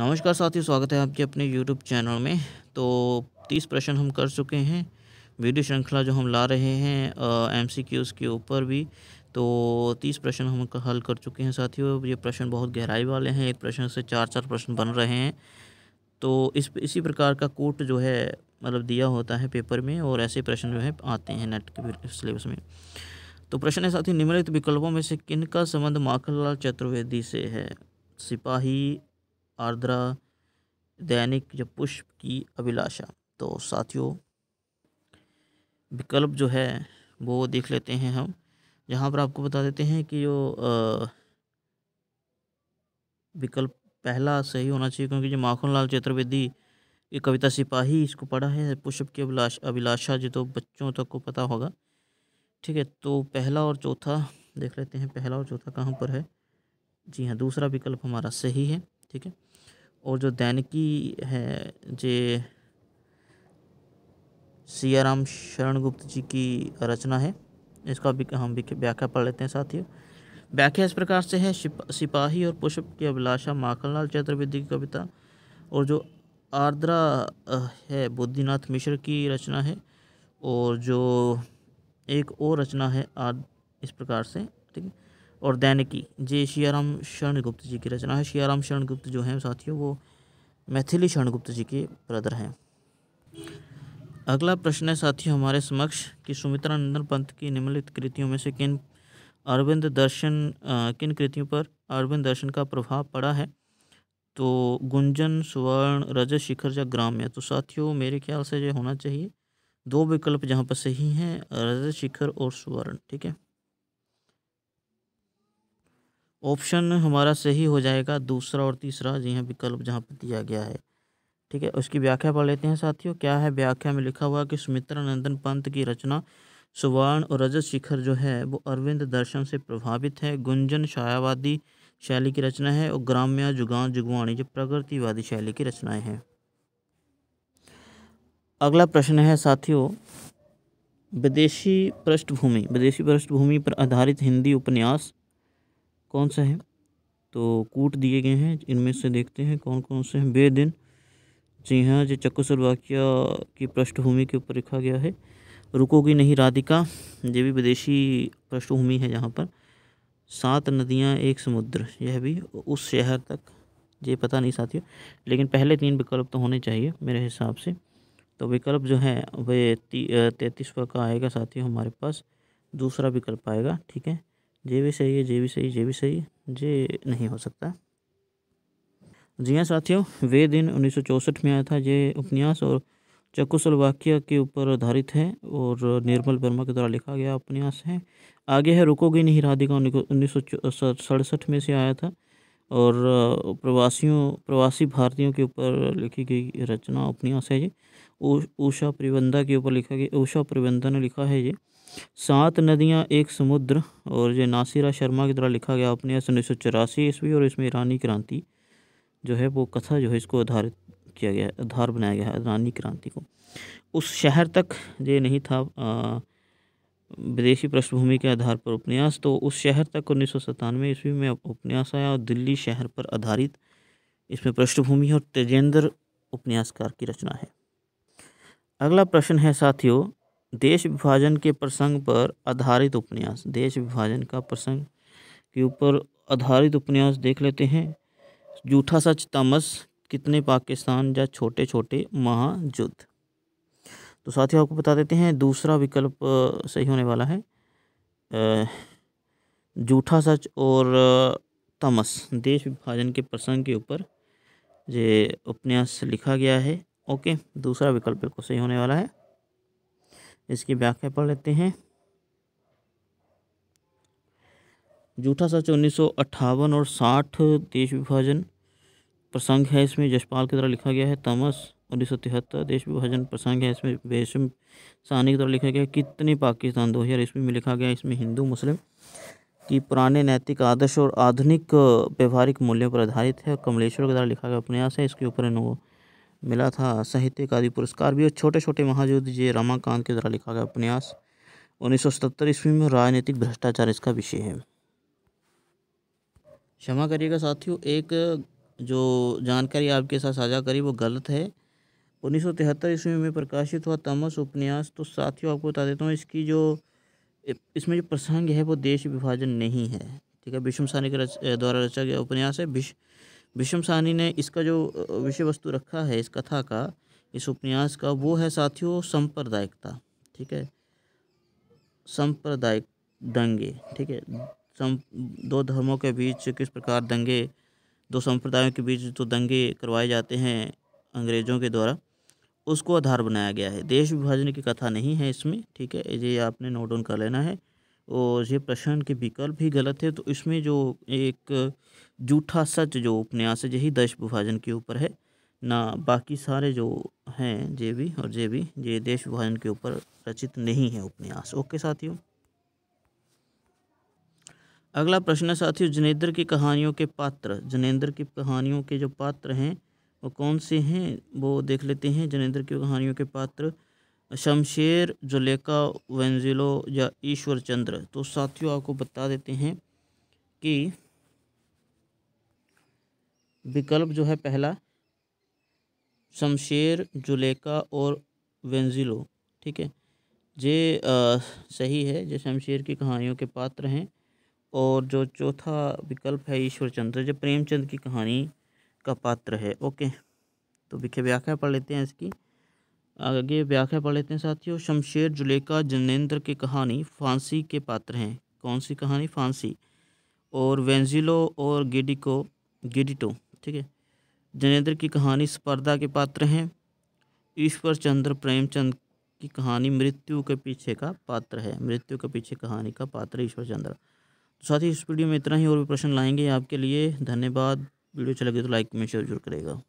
नमस्कार साथियों स्वागत है आपके अपने यूट्यूब चैनल में तो तीस प्रश्न हम कर चुके हैं वीडियो श्रृंखला जो हम ला रहे हैं एम सी क्यूज़ के ऊपर भी तो तीस प्रश्न हम हल कर चुके हैं साथियों ये प्रश्न बहुत गहराई वाले हैं एक प्रश्न से चार चार प्रश्न बन रहे हैं तो इस इसी प्रकार का कोट जो है मतलब दिया होता है पेपर में और ऐसे प्रश्न जो है आते हैं नेट के सिलेबस में तो प्रश्न है साथी निम्नलिखित विकल्पों में से किन का संबंध माखनलाल चतुर्वेदी से है सिपाही आर्द्रा दैनिक जो पुष्प की अभिलाषा तो साथियों विकल्प जो है वो देख लेते हैं हम यहाँ पर आपको बता देते हैं कि जो विकल्प पहला सही होना चाहिए क्योंकि जो माखन लाल चतुर्वेदी की कविता सिपाही इसको पढ़ा है पुष्प की अभिलाष अभिलाषा जो तो बच्चों तक को पता होगा ठीक है तो पहला और चौथा देख लेते हैं पहला और चौथा कहाँ पर है जी हाँ दूसरा विकल्प हमारा सही है ठीक है और जो दैनिकी है जे सियाराम शरण गुप्त जी की रचना है इसका भी हम भी व्याख्या पढ़ लेते हैं साथियों व्याख्या इस प्रकार से है सिपाही और पुष्प की अभिलाषा माखनलाल चतुर्वेदी की कविता और जो आर्द्रा है बुद्धिनाथ मिश्र की रचना है और जो एक और रचना है आद इस प्रकार से ठीक है और दैनिकी जी शियाराम शरण गुप्त जी की रचना है शियाराम शरण गुप्त जो हैं साथियों वो मैथिली शरण गुप्त जी के ब्रदर हैं अगला प्रश्न है साथियों हमारे समक्ष कि सुमित्रा नंदन पंत की निम्नलिखित कृतियों में से किन अरविंद दर्शन आ, किन कृतियों पर अरविंद दर्शन का प्रभाव पड़ा है तो गुंजन सुवर्ण रजत शिखर या ग्राम्य तो साथियों मेरे ख्याल से ये होना चाहिए दो विकल्प जहाँ पर सही हैं रजत शिखर और सुवर्ण ठीक है ऑप्शन हमारा सही हो जाएगा दूसरा और तीसरा जी हाँ विकल्प जहाँ पर दिया गया है ठीक है उसकी व्याख्या पढ़ लेते हैं साथियों क्या है व्याख्या में लिखा हुआ कि सुमित्रा नंदन पंत की रचना सुवर्ण और रजत शिखर जो है वो अरविंद दर्शन से प्रभावित है गुंजन छायावादी शैली की रचना है और ग्राम्या जुगान जुगवाणी जो प्रगतिवादी शैली की रचनाएं हैं अगला प्रश्न है साथियों विदेशी पृष्ठभूमि विदेशी पृष्ठभूमि पर आधारित हिंदी उपन्यास कौन सा है तो कूट दिए गए हैं इनमें से देखते हैं कौन कौन से हैं बेदिन जी हाँ जो चक्कोसलवाकिया की पृष्ठभूमि के ऊपर लिखा गया है रुकोगी नहीं राधिका ये भी विदेशी पृष्ठभूमि है यहाँ पर सात नदियाँ एक समुद्र यह भी उस शहर तक ये पता नहीं साथियों लेकिन पहले तीन विकल्प तो होने चाहिए मेरे हिसाब से तो विकल्प जो है वह तैतीसवा का आएगा साथियों हमारे पास दूसरा विकल्प आएगा ठीक है जे भी सही है जे भी सही जे भी सही जे नहीं हो सकता जी हाँ साथियों वे दिन उन्नीस में आया था ये उपन्यास और वाक्य के ऊपर आधारित है और निर्मल वर्मा के द्वारा लिखा गया उपन्यास है आगे है रुकोगे नहीं राधिका उन्नीस सड़सठ में से आया था और प्रवासियों प्रवासी भारतीयों के ऊपर लिखी गई रचना उपन्यास है ये ऊषा प्रबंधा के ऊपर लिखा गया ऊषा प्रबंधा ने लिखा है ये सात नदियाँ एक समुद्र और ये नासिरा शर्मा की तरह लिखा गया उपन्यास उन्नीस सौ चौरासी ईस्वी और इसमें ईरानी क्रांति जो है वो कथा जो है इसको आधारित किया गया आधार बनाया गया है ईरानी क्रांति को उस शहर तक ये नहीं था आ, विदेशी पृष्ठभूमि के आधार पर उपन्यास तो उस शहर तक उन्नीस सौ सतानवे ईस्वी में उपन्यास आया और दिल्ली शहर पर आधारित इसमें पृष्ठभूमि और तेजेंद्र उपन्यासकार की रचना है अगला प्रश्न है साथियों देश विभाजन के प्रसंग पर आधारित उपन्यास देश विभाजन का प्रसंग के ऊपर आधारित उपन्यास देख लेते हैं जूठा सच तमस कितने पाकिस्तान या छोटे छोटे महायुद्ध तो साथियों आपको बता देते हैं दूसरा विकल्प सही होने वाला है जूठा सच और तमस देश विभाजन के प्रसंग के ऊपर ये उपन्यास लिखा गया है ओके दूसरा विकल्प बिल्कुल सही होने वाला है इसकी व्याख्या पढ़ लेते हैं जूठा सच उन्नीस और साठ देश विभाजन प्रसंग है इसमें जशपाल के द्वारा लिखा गया है तमस उन्नीस देश विभाजन प्रसंग है इसमें वैश्व सानी के द्वारा लिखा गया है कितने पाकिस्तान दो हज़ार ईस्वी में लिखा गया है इसमें हिंदू मुस्लिम की पुराने नैतिक आदर्श और आधुनिक व्यवहारिक मूल्यों पर आधारित है कमलेश्वर के द्वारा लिखा गया उपन्यास है इसके ऊपर इन्होंने मिला था साहित्य का आदि पुरस्कार भी और छोटे छोटे महाजुद्ध ये रमाकांत के द्वारा लिखा गया उपन्यास 1977 ईस्वी में राजनीतिक भ्रष्टाचार इसका विषय है क्षमा करिएगा साथियों एक जो जानकारी आपके साथ साझा करी वो गलत है तिहत्तर ईस्वी में प्रकाशित हुआ तमस उपन्यास तो साथियों आपको बता देता हूँ इसकी जो इसमें जो प्रसंग है वो देश विभाजन नहीं है ठीक है विषम सानी के रच, द्वारा रचा गया उपन्यास है विश्व विषम सहनी ने इसका जो विषय वस्तु रखा है इस कथा का इस उपन्यास का वो है साथियों सांप्रदायिकता ठीक है सांप्रदायिक दंगे ठीक है सम दो धर्मों के बीच किस प्रकार दंगे दो संप्रदायों के बीच जो दंगे करवाए जाते हैं अंग्रेज़ों के द्वारा उसको आधार बनाया गया है देश विभाजन की कथा नहीं है इसमें ठीक है ये आपने नोट डाउन कर लेना है और ये प्रश्न के विकल्प ही गलत है तो इसमें जो एक जूठा सच जो उपन्यास है यही दश विभाजन के ऊपर है ना बाकी सारे जो हैं जे भी और जे भी ये देश विभाजन के ऊपर रचित नहीं है उपन्यास ओके साथियों अगला प्रश्न है साथियों जनेन्द्र की कहानियों के पात्र जनेन्द्र की कहानियों के जो पात्र हैं वो कौन से हैं वो देख लेते हैं जनेन्द्र की कहानियों के पात्र शमशेर जुलेखा वेंजिलो या ईश्वर चंद्र तो साथियों आपको बता देते हैं कि विकल्प जो है पहला शमशेर जुलेखा और वेंजिलो ठीक है ये सही है जो शमशेर की कहानियों के पात्र हैं और जो चौथा विकल्प है ईश्वर चंद्र जो प्रेमचंद की कहानी का पात्र है ओके तो विखे व्याख्या पढ़ लेते हैं इसकी आगे व्याख्या पढ़ लेते हैं साथियों शमशेर जुलेका जनेन्द्र की कहानी फांसी के पात्र हैं कौन सी कहानी फांसी और वेंजिलो और गिडिको गिडिटो ठीक है जनेन्द्र की कहानी स्पर्धा के पात्र हैं ईश्वर चंद्र प्रेमचंद की कहानी मृत्यु के पीछे का पात्र है मृत्यु के पीछे कहानी का पात्र ईश्वर चंद्र तो साथ ही इस वीडियो में इतना ही और भी प्रश्न लाएंगे आपके लिए धन्यवाद वीडियो अच्छा लगे तो लाइक में शेयर जरूर करेगा